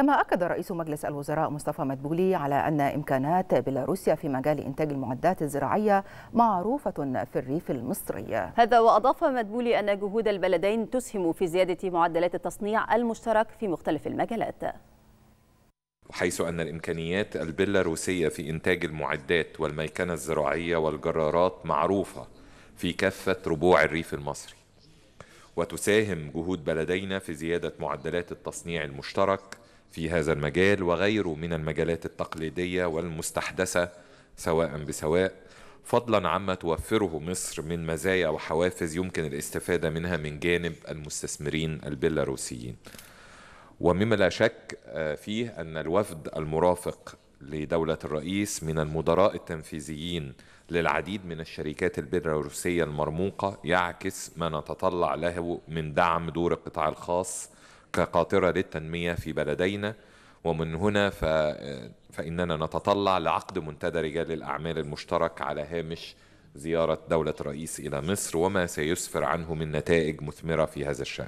كما أكد رئيس مجلس الوزراء مصطفى مدبولي على أن إمكانات بيلاروسيا في مجال إنتاج المعدات الزراعية معروفة في الريف المصري هذا وأضاف مدبولي أن جهود البلدين تسهم في زيادة معدلات التصنيع المشترك في مختلف المجالات حيث أن الإمكانيات البيلاروسية في إنتاج المعدات والميكنة الزراعية والجرارات معروفة في كافة ربوع الريف المصري وتساهم جهود بلدينا في زيادة معدلات التصنيع المشترك في هذا المجال وغيره من المجالات التقليدية والمستحدثة سواء بسواء فضلا عما توفره مصر من مزايا وحوافز يمكن الاستفادة منها من جانب المستثمرين البيلاروسيين ومما لا شك آه، فيه أن الوفد المرافق لدولة الرئيس من المدراء التنفيذيين للعديد من الشركات البيلاروسية المرموقة يعكس ما نتطلع له من دعم دور القطاع الخاص كقاطرة للتنمية في بلدينا ومن هنا فإننا نتطلع لعقد منتدى رجال الأعمال المشترك على هامش زيارة دولة رئيس إلى مصر وما سيسفر عنه من نتائج مثمرة في هذا الشأن